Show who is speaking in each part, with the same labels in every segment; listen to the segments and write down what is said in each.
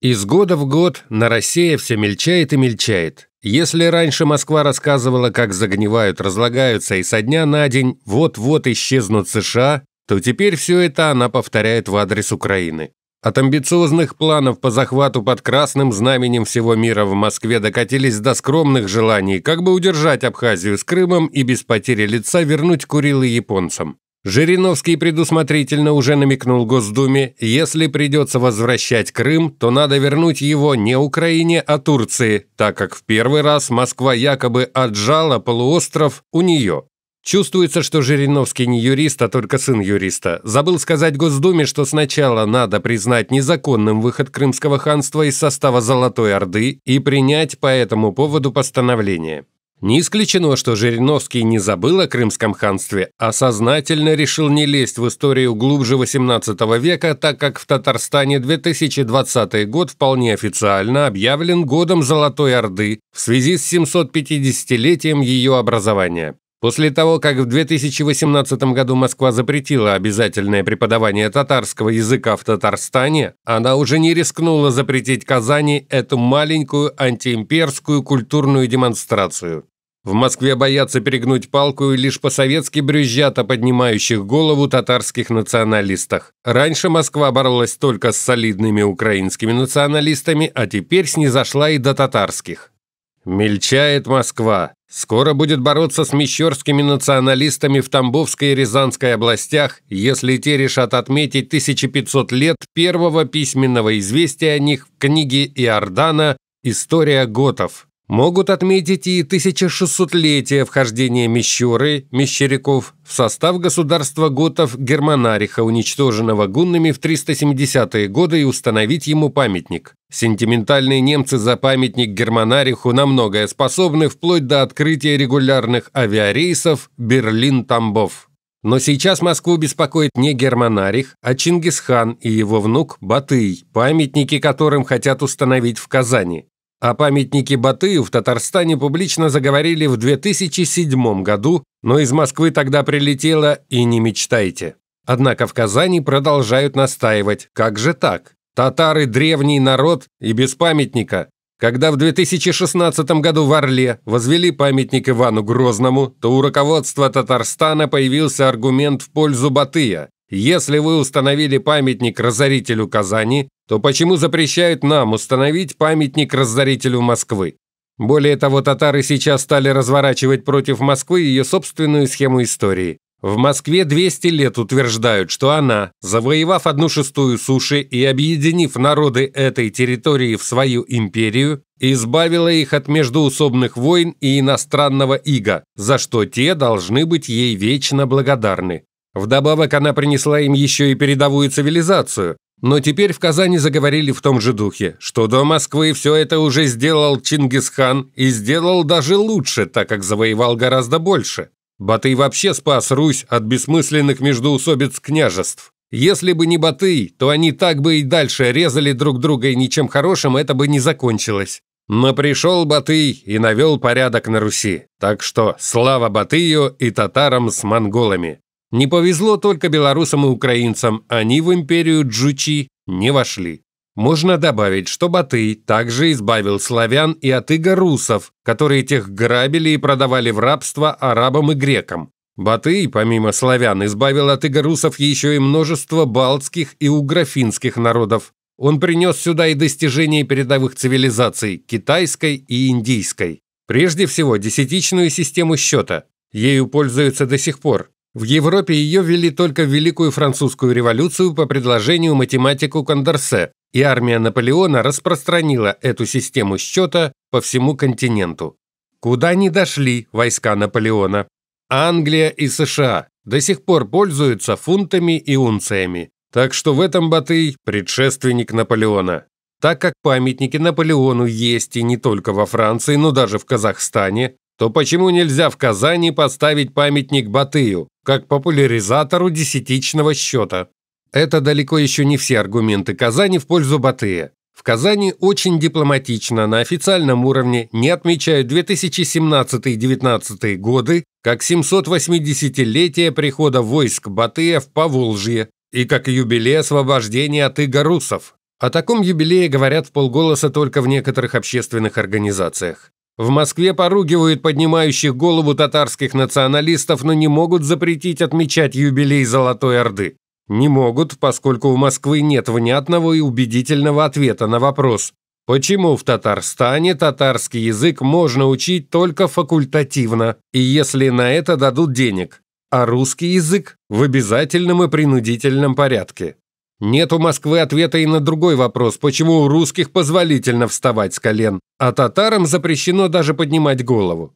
Speaker 1: Из года в год на Россия все мельчает и мельчает. Если раньше Москва рассказывала, как загнивают, разлагаются и со дня на день вот-вот исчезнут США, то теперь все это она повторяет в адрес Украины. От амбициозных планов по захвату под красным знаменем всего мира в Москве докатились до скромных желаний, как бы удержать Абхазию с Крымом и без потери лица вернуть Курилы японцам. Жириновский предусмотрительно уже намекнул Госдуме, если придется возвращать Крым, то надо вернуть его не Украине, а Турции, так как в первый раз Москва якобы отжала полуостров у нее. Чувствуется, что Жириновский не юрист, а только сын юриста. Забыл сказать Госдуме, что сначала надо признать незаконным выход Крымского ханства из состава Золотой Орды и принять по этому поводу постановление. Не исключено, что Жириновский не забыл о Крымском ханстве, а сознательно решил не лезть в историю глубже XVIII века, так как в Татарстане 2020 год вполне официально объявлен годом Золотой Орды в связи с 750-летием ее образования. После того, как в 2018 году Москва запретила обязательное преподавание татарского языка в Татарстане, она уже не рискнула запретить Казани эту маленькую антиимперскую культурную демонстрацию. В Москве боятся перегнуть палку и лишь по-советски брюзжат о поднимающих голову татарских националистах. Раньше Москва боролась только с солидными украинскими националистами, а теперь снизошла и до татарских. Мельчает Москва. Скоро будет бороться с мещерскими националистами в Тамбовской и Рязанской областях, если те решат отметить 1500 лет первого письменного известия о них в книге Иордана «История готов». Могут отметить и 1600-летие вхождения Мещуры, Мещеряков, в состав государства готов Германариха, уничтоженного гуннами в 370-е годы, и установить ему памятник. Сентиментальные немцы за памятник Германариху на многое способны, вплоть до открытия регулярных авиарейсов Берлин-Тамбов. Но сейчас Москву беспокоит не Германарих, а Чингисхан и его внук Батый, памятники которым хотят установить в Казани. О а памятнике Батыю в Татарстане публично заговорили в 2007 году, но из Москвы тогда прилетело «И не мечтайте». Однако в Казани продолжают настаивать «Как же так? Татары – древний народ и без памятника». Когда в 2016 году в Орле возвели памятник Ивану Грозному, то у руководства Татарстана появился аргумент в пользу Батыя. Если вы установили памятник разорителю Казани, то почему запрещают нам установить памятник разорителю Москвы? Более того, татары сейчас стали разворачивать против Москвы ее собственную схему истории. В Москве 200 лет утверждают, что она, завоевав одну шестую суши и объединив народы этой территории в свою империю, избавила их от междуусобных войн и иностранного ига, за что те должны быть ей вечно благодарны. Вдобавок она принесла им еще и передовую цивилизацию. Но теперь в Казани заговорили в том же духе, что до Москвы все это уже сделал Чингисхан и сделал даже лучше, так как завоевал гораздо больше. Батый вообще спас Русь от бессмысленных междоусобиц княжеств. Если бы не Батый, то они так бы и дальше резали друг друга, и ничем хорошим это бы не закончилось. Но пришел Батый и навел порядок на Руси. Так что слава Батыю и татарам с монголами. Не повезло только белорусам и украинцам, они в империю Джучи не вошли. Можно добавить, что Батый также избавил славян и от иго-русов, которые тех грабили и продавали в рабство арабам и грекам. Батый, помимо славян, избавил от иго-русов еще и множество балтских и уграфинских народов. Он принес сюда и достижения передовых цивилизаций – китайской и индийской. Прежде всего, десятичную систему счета. Ею пользуются до сих пор. В Европе ее ввели только в Великую Французскую революцию по предложению математику Кондорсе, и армия Наполеона распространила эту систему счета по всему континенту. Куда не дошли войска Наполеона? Англия и США до сих пор пользуются фунтами и унциями. Так что в этом Батый предшественник Наполеона. Так как памятники Наполеону есть и не только во Франции, но даже в Казахстане, то почему нельзя в Казани поставить памятник Батыю, как популяризатору десятичного счета? Это далеко еще не все аргументы Казани в пользу Батыя. В Казани очень дипломатично на официальном уровне не отмечают 2017 2019 годы как 780-летие прихода войск Батыя в Поволжье и как юбилей освобождения от игорусов. О таком юбилее говорят в полголоса только в некоторых общественных организациях. В Москве поругивают поднимающих голову татарских националистов, но не могут запретить отмечать юбилей Золотой Орды. Не могут, поскольку у Москвы нет внятного и убедительного ответа на вопрос, почему в Татарстане татарский язык можно учить только факультативно, и если на это дадут денег, а русский язык в обязательном и принудительном порядке. Нет у Москвы ответа и на другой вопрос, почему у русских позволительно вставать с колен, а татарам запрещено даже поднимать голову.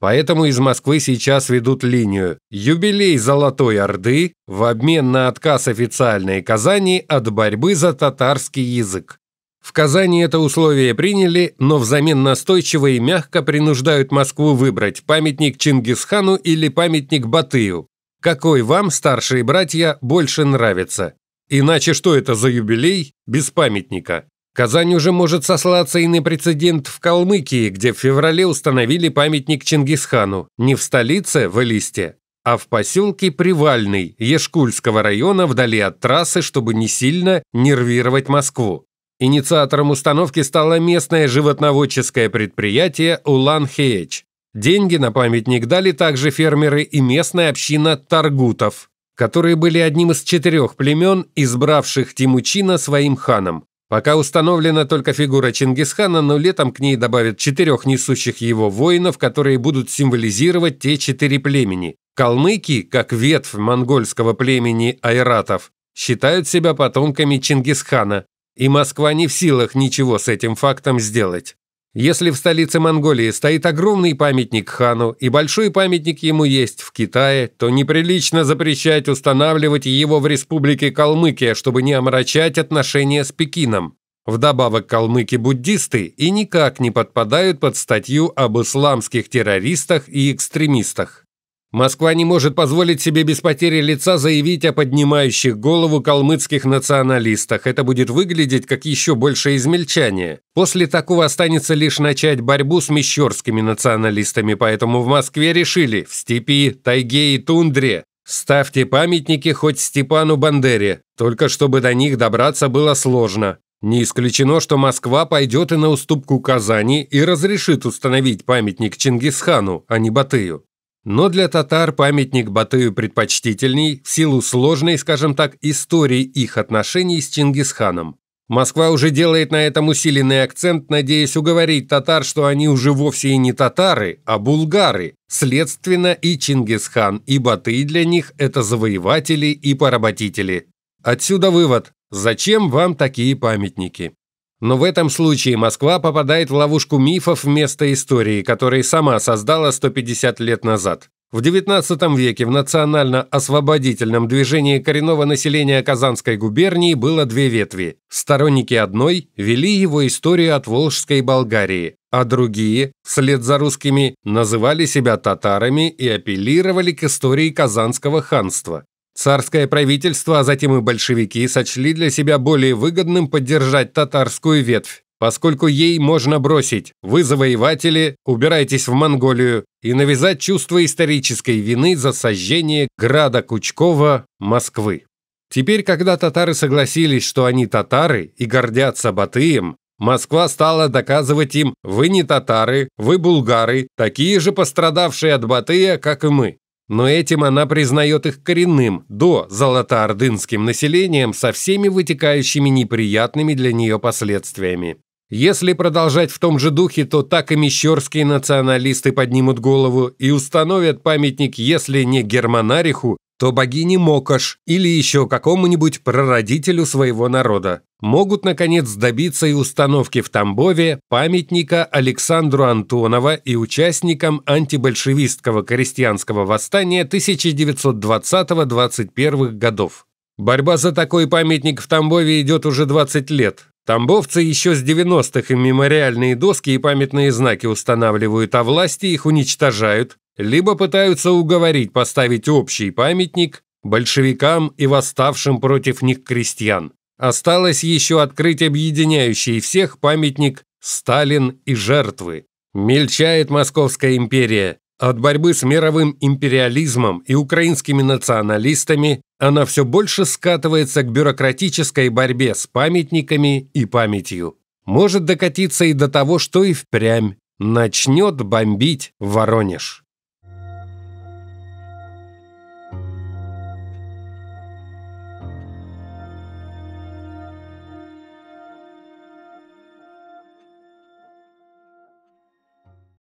Speaker 1: Поэтому из Москвы сейчас ведут линию «Юбилей Золотой Орды» в обмен на отказ официальной Казани от борьбы за татарский язык. В Казани это условие приняли, но взамен настойчиво и мягко принуждают Москву выбрать памятник Чингисхану или памятник Батыю. Какой вам, старшие братья, больше нравится? Иначе что это за юбилей без памятника? Казань уже может сослаться и на прецедент в Калмыкии, где в феврале установили памятник Чингисхану. Не в столице, в Элисте, а в поселке Привальный Ешкульского района вдали от трассы, чтобы не сильно нервировать Москву. Инициатором установки стало местное животноводческое предприятие «Улан-Хеэч». Деньги на памятник дали также фермеры и местная община Таргутов которые были одним из четырех племен, избравших Тимучина своим ханом. Пока установлена только фигура Чингисхана, но летом к ней добавят четырех несущих его воинов, которые будут символизировать те четыре племени. Калмыки, как ветвь монгольского племени айратов, считают себя потомками Чингисхана, и Москва не в силах ничего с этим фактом сделать. Если в столице Монголии стоит огромный памятник хану и большой памятник ему есть в Китае, то неприлично запрещать устанавливать его в республике Калмыкия, чтобы не омрачать отношения с Пекином. Вдобавок калмыки буддисты и никак не подпадают под статью об исламских террористах и экстремистах. Москва не может позволить себе без потери лица заявить о поднимающих голову калмыцких националистах. Это будет выглядеть как еще большее измельчание. После такого останется лишь начать борьбу с мещерскими националистами, поэтому в Москве решили – в степи, тайге и тундре. Ставьте памятники хоть Степану Бандере, только чтобы до них добраться было сложно. Не исключено, что Москва пойдет и на уступку Казани и разрешит установить памятник Чингисхану, а не Батыю. Но для татар памятник Батыю предпочтительней в силу сложной, скажем так, истории их отношений с Чингисханом. Москва уже делает на этом усиленный акцент, надеясь уговорить татар, что они уже вовсе и не татары, а булгары. Следственно, и Чингисхан, и Батый для них – это завоеватели и поработители. Отсюда вывод – зачем вам такие памятники? Но в этом случае Москва попадает в ловушку мифов вместо истории, которые сама создала 150 лет назад. В XIX веке в национально-освободительном движении коренного населения Казанской губернии было две ветви. Сторонники одной вели его историю от Волжской Болгарии, а другие, вслед за русскими, называли себя татарами и апеллировали к истории Казанского ханства. Царское правительство, а затем и большевики сочли для себя более выгодным поддержать татарскую ветвь, поскольку ей можно бросить «Вы завоеватели, убирайтесь в Монголию» и навязать чувство исторической вины за сожжение града Кучкова Москвы. Теперь, когда татары согласились, что они татары и гордятся Батыем, Москва стала доказывать им «Вы не татары, вы булгары, такие же пострадавшие от Батыя, как и мы». Но этим она признает их коренным, до золотоордынским населением со всеми вытекающими неприятными для нее последствиями. Если продолжать в том же духе, то так и мещерские националисты поднимут голову и установят памятник, если не Германариху, то богине Мокаш или еще какому-нибудь прародителю своего народа. Могут, наконец, добиться и установки в Тамбове памятника Александру Антонова и участникам антибольшевистского крестьянского восстания 1920-21 годов. Борьба за такой памятник в Тамбове идет уже 20 лет. Тамбовцы еще с 90-х и мемориальные доски и памятные знаки устанавливают, а власти их уничтожают, либо пытаются уговорить поставить общий памятник большевикам и восставшим против них крестьян. Осталось еще открыть объединяющий всех памятник «Сталин и жертвы». Мельчает Московская империя. От борьбы с мировым империализмом и украинскими националистами она все больше скатывается к бюрократической борьбе с памятниками и памятью. Может докатиться и до того, что и впрямь начнет бомбить Воронеж.